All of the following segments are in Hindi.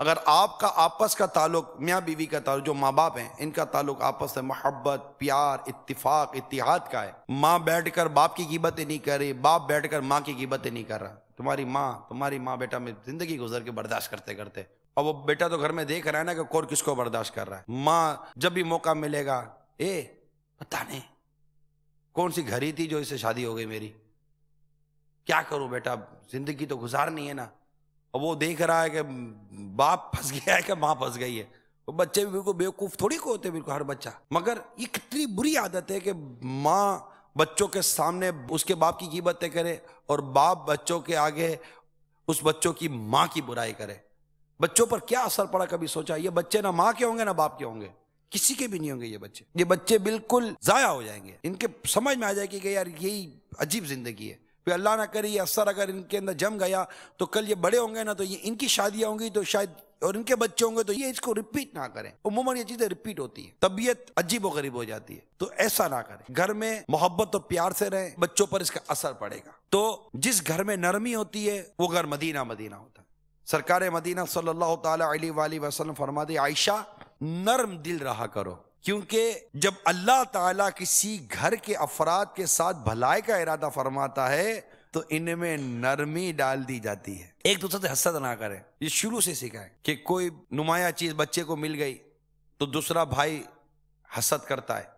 अगर आपका आपस का ताल्लुक मियाँ बीवी का ताल्लुक जो माँ बाप हैं इनका ताल्लुक आपस से मोहब्बत प्यार इतफाक इतिहाद का है माँ बैठकर बाप की कीमतें नहीं कर रही बाप बैठकर माँ की कीमतें नहीं कर रहा तुम्हारी माँ तुम्हारी माँ बेटा में जिंदगी गुजर के बर्दाश्त करते करते और वो बेटा तो घर में देख रहा है ना कि कौन किसको बर्दाश्त कर रहा है माँ जब भी मौका मिलेगा ए पता नहीं कौन सी घड़ी थी जो इससे शादी हो गई मेरी क्या करूं बेटा जिंदगी तो गुजारनी है ना और वो देख रहा है कि बाप फंस गया है कि माँ फंस गई है तो बच्चे भी बिल्कुल बेवकूफ़ थोड़ी को होते बिल्कुल हर बच्चा मगर ये कितनी बुरी आदत है कि माँ बच्चों के सामने उसके बाप की कीमतें करे और बाप बच्चों के आगे उस बच्चों की माँ की बुराई करे बच्चों पर क्या असर पड़ा कभी सोचा ये बच्चे ना माँ के होंगे ना बाप के होंगे किसी के भी नहीं होंगे ये बच्चे ये बच्चे बिल्कुल ज़ाया हो जाएंगे इनके समझ में आ जाएगी कि यार यही अजीब ज़िंदगी है वे अल्लाह ना करे ये असर अगर इनके अंदर जम गया तो कल ये बड़े होंगे ना तो ये इनकी शादियाँ होंगी तो शायद और इनके बच्चे होंगे तो ये इसको रिपीट ना करें उमूमन ये चीजें रिपीट होती है तबीयत अजीब गरीब हो जाती है तो ऐसा ना करें घर में मोहब्बत और प्यार से रहें बच्चों पर इसका असर पड़ेगा तो जिस घर में नरमी होती है वो घर मदीना मदीना होता है सरकार मदीना सल्लल्लाहु अलैहि वसल्लम फरमाते आयशा नरम दिल रहा करो क्योंकि जब अल्लाह ताला किसी घर के अफराद के साथ भलाई का इरादा फरमाता है तो इनमें नरमी डाल दी जाती है एक दूसरे से हसद ना करें ये शुरू से सिखाए कि कोई नुमाया चीज बच्चे को मिल गई तो दूसरा भाई हसद करता है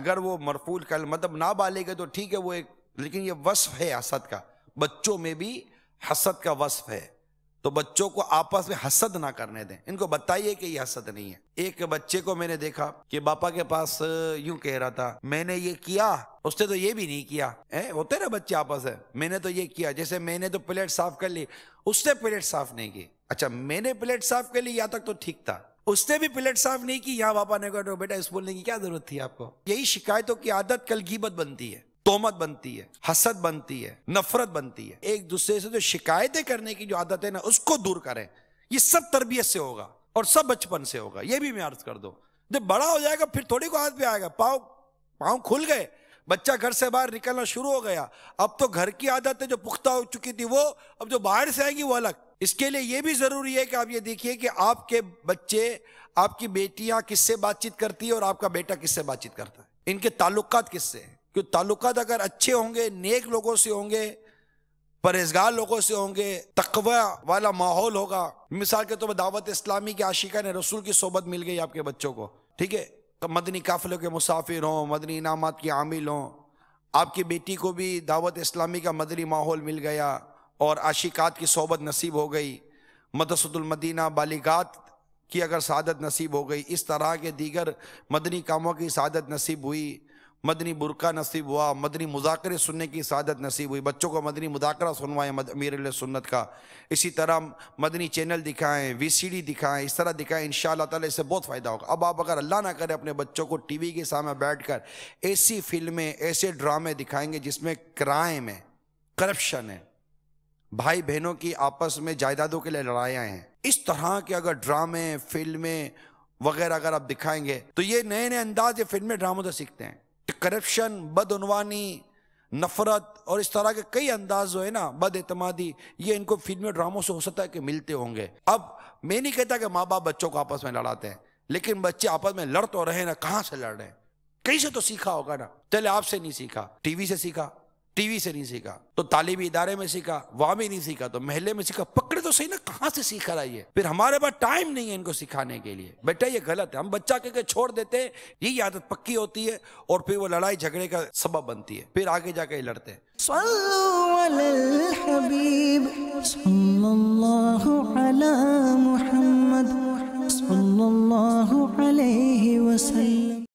अगर वो मरफूल कल मतलब ना बालेगा तो ठीक है वो एक लेकिन ये वस्फ है हसद का बच्चों में भी हसद का वस्फ है तो बच्चों को आपस में हसद ना करने दें इनको बताइए कि ये हसद नहीं है एक बच्चे को मैंने देखा कि बापा के पास यूं कह रहा था मैंने ये किया उसने तो ये भी नहीं किया है होते ना बच्चे आपस है मैंने तो ये किया जैसे मैंने तो प्लेट साफ कर ली उसने प्लेट साफ नहीं की अच्छा मैंने प्लेट साफ कर ली यहाँ तक तो ठीक था उसने भी प्लेट साफ नहीं की यहाँ पापा ने कहा बेटा स्कूल बोलने की क्या जरूरत थी आपको यही शिकायतों की आदत कल की बनती है तोहमत बनती है हसद बनती है नफरत बनती है एक दूसरे से जो शिकायतें करने की जो आदत है ना उसको दूर करें ये सब तरबियत से होगा और सब बचपन से होगा ये भी मैं अर्ज कर दो जब बड़ा हो जाएगा फिर थोड़ी को हाथ पे आएगा पाँव पाँव खुल गए बच्चा घर से बाहर निकलना शुरू हो गया अब तो घर की आदतें जो पुख्ता हो चुकी थी वो अब जो बाहर से आएगी वो अलग इसके लिए ये भी ज़रूरी है कि आप ये देखिए कि आपके बच्चे आपकी बेटियां किससे बातचीत करती है और आपका बेटा किससे बातचीत करता है इनके ताल्लुकात किससे हैं कि ताल्लुकात अगर अच्छे होंगे नेक लोगों से होंगे परहेजगार लोगों से होंगे तकवा वाला माहौल होगा मिसाल के तौर तो पर दावत इस्लामी के आशिका ने रसूल की सोबत मिल गई आपके बच्चों को ठीक है तो मदनी काफिलों के मुसाफिर हों मदनी इनामत के आमिल हों आपकी बेटी को भी दावत इस्लामी का मदनी माहौल मिल गया और आशिकात की सोबत नसीब हो गई मदसतुलमदीना बालिगात की अगर शादत नसीब हो गई इस तरह के दीगर मदनी कामों की शादत नसीब हुई मदनी बुरका नसीब हुआ मदनी मुजाकरे सुनने की सादत नसीब हुई बच्चों को मदनी मुजाकरा सुनवाए अमीर सुन्नत का इसी तरह मदनी चैनल दिखाएं वीसीडी दिखाएं इस तरह दिखाएं इन ताला इससे बहुत फ़ायदा होगा अब आप अगर अल्लाह ना करें अपने बच्चों को टीवी के सामने बैठकर ऐसी फिल्में ऐसे ड्रामे दिखाएंगे जिसमें क्राइम है करप्शन है भाई बहनों की आपस में जायदादों के लिए लड़ाइयाँ हैं इस तरह के अगर ड्रामे फिल्में वगैरह अगर आप दिखाएंगे तो ये नए नए अंदाज फिल्में ड्रामों से सीखते हैं करप्शन बदनवानी नफरत और इस तरह के कई अंदाज जो है ना बद एतमादी ये इनको फिल्मी ड्रामों से हो सकता है कि मिलते होंगे अब मैं नहीं कहता कि माँ बाप बच्चों को आपस में लड़ाते हैं लेकिन बच्चे आपस में लड़ तो रहे ना कहाँ से लड़ रहे हैं कहीं से तो सीखा होगा ना चले आपसे नहीं सीखा टीवी से सीखा टीवी से नहीं सीखा तो तालीमी इदारे में सीखा वहां भी नहीं सीखा तो महले में सीखा पकड़े तो सही ना कहां से सीख रहा है फिर हमारे पास टाइम नहीं है इनको सिखाने के लिए बेटा ये गलत है हम बच्चा कह के छोड़ देते हैं यही आदत पक्की होती है और फिर वो लड़ाई झगड़े का सबब बनती है फिर आगे जाके लड़ते हैं